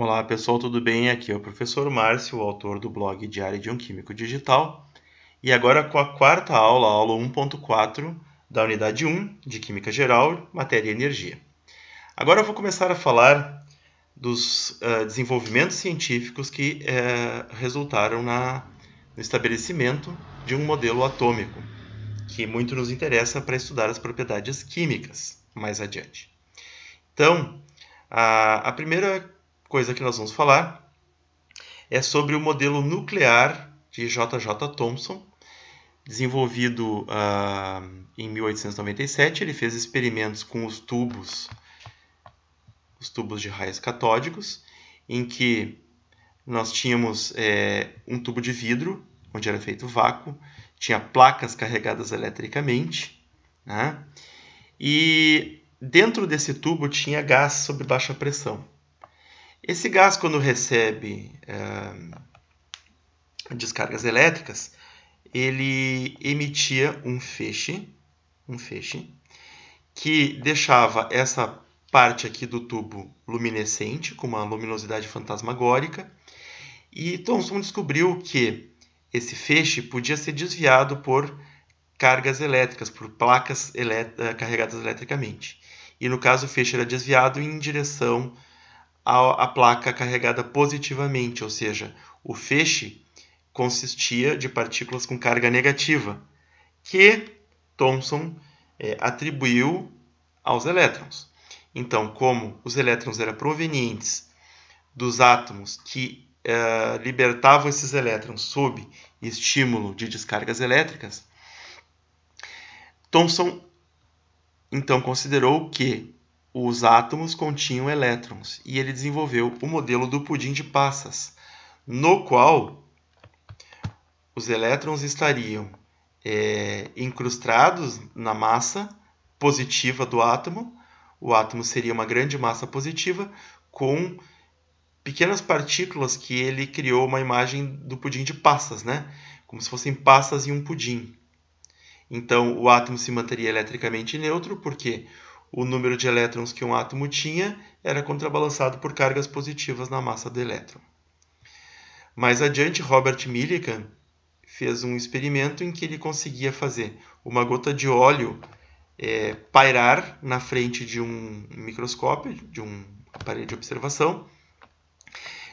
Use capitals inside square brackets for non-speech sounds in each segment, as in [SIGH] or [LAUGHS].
Olá pessoal, tudo bem? Aqui é o professor Márcio, o autor do blog Diário de um Químico Digital, e agora com a quarta aula, aula 1.4 da unidade 1 de Química Geral, Matéria e Energia. Agora eu vou começar a falar dos uh, desenvolvimentos científicos que uh, resultaram na, no estabelecimento de um modelo atômico, que muito nos interessa para estudar as propriedades químicas mais adiante. Então, a, a primeira coisa que nós vamos falar é sobre o modelo nuclear de J.J. Thomson, desenvolvido uh, em 1897. Ele fez experimentos com os tubos, os tubos de raios catódicos, em que nós tínhamos é, um tubo de vidro, onde era feito vácuo, tinha placas carregadas eletricamente, né? e dentro desse tubo tinha gás sob baixa pressão. Esse gás, quando recebe eh, descargas elétricas, ele emitia um feixe, um feixe que deixava essa parte aqui do tubo luminescente, com uma luminosidade fantasmagórica. E Thomson descobriu que esse feixe podia ser desviado por cargas elétricas, por placas elet eh, carregadas eletricamente. E no caso, o feixe era desviado em direção a, a placa carregada positivamente, ou seja, o feixe consistia de partículas com carga negativa, que Thomson é, atribuiu aos elétrons. Então, como os elétrons eram provenientes dos átomos que é, libertavam esses elétrons sob estímulo de descargas elétricas, Thomson então considerou que os átomos continham elétrons e ele desenvolveu o modelo do pudim de passas, no qual os elétrons estariam é, incrustados na massa positiva do átomo. O átomo seria uma grande massa positiva com pequenas partículas que ele criou uma imagem do pudim de passas, né? Como se fossem passas em um pudim. Então, o átomo se manteria eletricamente neutro porque o número de elétrons que um átomo tinha era contrabalançado por cargas positivas na massa do elétron. Mais adiante, Robert Millikan fez um experimento em que ele conseguia fazer uma gota de óleo é, pairar na frente de um microscópio, de um aparelho de observação.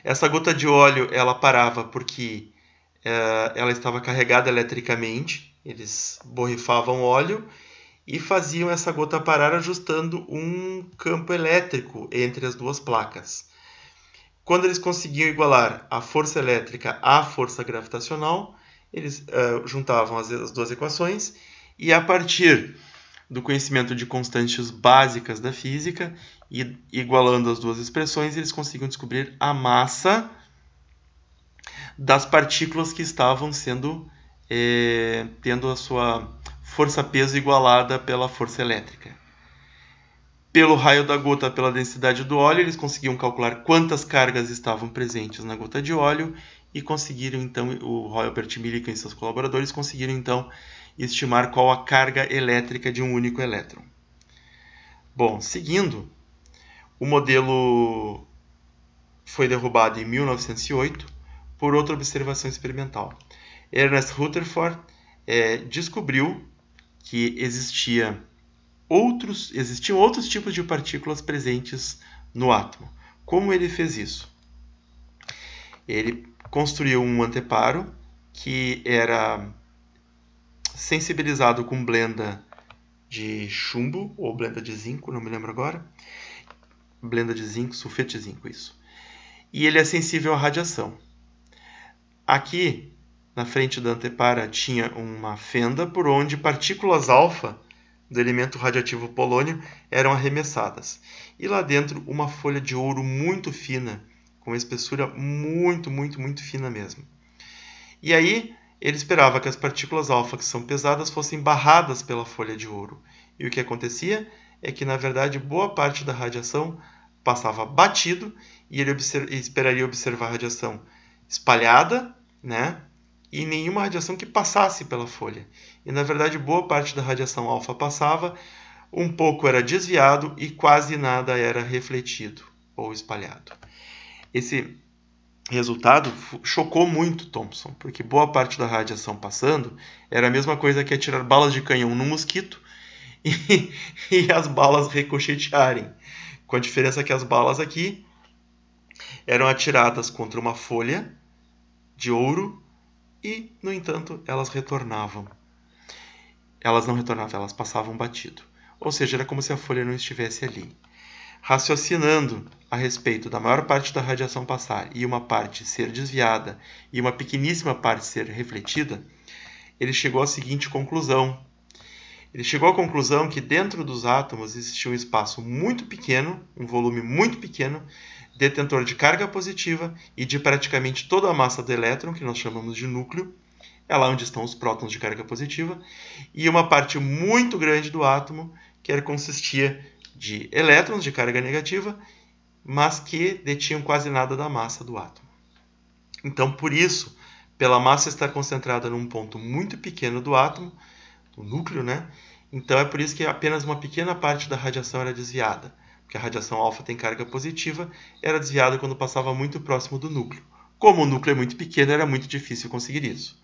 Essa gota de óleo ela parava porque é, ela estava carregada eletricamente, eles borrifavam óleo e faziam essa gota parar ajustando um campo elétrico entre as duas placas. Quando eles conseguiam igualar a força elétrica à força gravitacional, eles uh, juntavam as, as duas equações e a partir do conhecimento de constantes básicas da física e igualando as duas expressões, eles conseguiam descobrir a massa das partículas que estavam sendo eh, tendo a sua força-peso igualada pela força elétrica. Pelo raio da gota, pela densidade do óleo, eles conseguiam calcular quantas cargas estavam presentes na gota de óleo e conseguiram então o Robert Millikan e seus colaboradores conseguiram então estimar qual a carga elétrica de um único elétron. Bom, seguindo, o modelo foi derrubado em 1908 por outra observação experimental. Ernest Rutherford é, descobriu que existia outros, existiam outros tipos de partículas presentes no átomo. Como ele fez isso? Ele construiu um anteparo que era sensibilizado com blenda de chumbo ou blenda de zinco, não me lembro agora. Blenda de zinco, sulfeto de zinco, isso. E ele é sensível à radiação. Aqui na frente da antepara tinha uma fenda por onde partículas alfa do elemento radioativo polônio eram arremessadas. E lá dentro uma folha de ouro muito fina, com uma espessura muito, muito, muito fina mesmo. E aí ele esperava que as partículas alfa que são pesadas fossem barradas pela folha de ouro. E o que acontecia é que na verdade boa parte da radiação passava batido e ele observ esperaria observar a radiação espalhada, né, e nenhuma radiação que passasse pela folha. E na verdade, boa parte da radiação alfa passava, um pouco era desviado e quase nada era refletido ou espalhado. Esse resultado chocou muito Thompson, porque boa parte da radiação passando era a mesma coisa que atirar balas de canhão no mosquito [LAUGHS] e, e as balas ricochetearem, com a diferença que as balas aqui eram atiradas contra uma folha de ouro e, no entanto, elas retornavam. Elas não retornavam, elas passavam batido. Ou seja, era como se a folha não estivesse ali. Raciocinando a respeito da maior parte da radiação passar e uma parte ser desviada e uma pequeníssima parte ser refletida, ele chegou à seguinte conclusão. Ele chegou à conclusão que dentro dos átomos existia um espaço muito pequeno, um volume muito pequeno, detentor de carga positiva e de praticamente toda a massa do elétron, que nós chamamos de núcleo, é lá onde estão os prótons de carga positiva, e uma parte muito grande do átomo, que consistia de elétrons de carga negativa, mas que detinham quase nada da massa do átomo. Então, por isso, pela massa estar concentrada num ponto muito pequeno do átomo, do núcleo, né? Então é por isso que apenas uma pequena parte da radiação era desviada que a radiação alfa tem carga positiva, era desviada quando passava muito próximo do núcleo. Como o núcleo é muito pequeno, era muito difícil conseguir isso.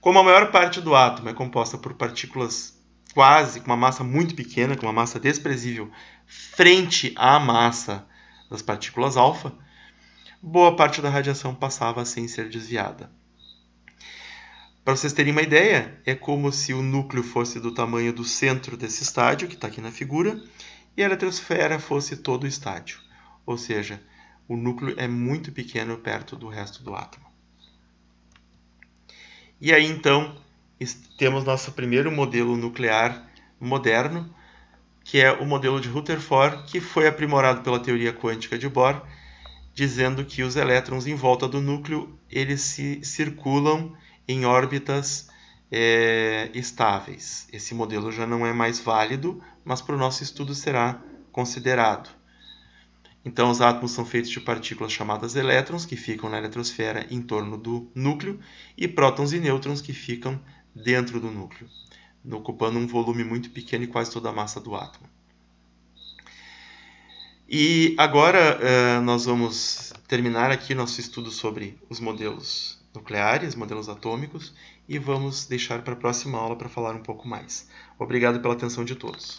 Como a maior parte do átomo é composta por partículas quase com uma massa muito pequena, com uma massa desprezível, frente à massa das partículas alfa, boa parte da radiação passava sem ser desviada. Para vocês terem uma ideia, é como se o núcleo fosse do tamanho do centro desse estádio, que está aqui na figura, e a eletrosfera fosse todo o estádio, ou seja, o núcleo é muito pequeno perto do resto do átomo. E aí então temos nosso primeiro modelo nuclear moderno, que é o modelo de Rutherford, que foi aprimorado pela teoria quântica de Bohr, dizendo que os elétrons em volta do núcleo eles se circulam em órbitas é, estáveis. Esse modelo já não é mais válido, mas para o nosso estudo será considerado. Então, os átomos são feitos de partículas chamadas elétrons, que ficam na eletrosfera em torno do núcleo, e prótons e nêutrons, que ficam dentro do núcleo, ocupando um volume muito pequeno e quase toda a massa do átomo. E agora eh, nós vamos terminar aqui nosso estudo sobre os modelos nucleares, modelos atômicos, e vamos deixar para a próxima aula para falar um pouco mais. Obrigado pela atenção de todos.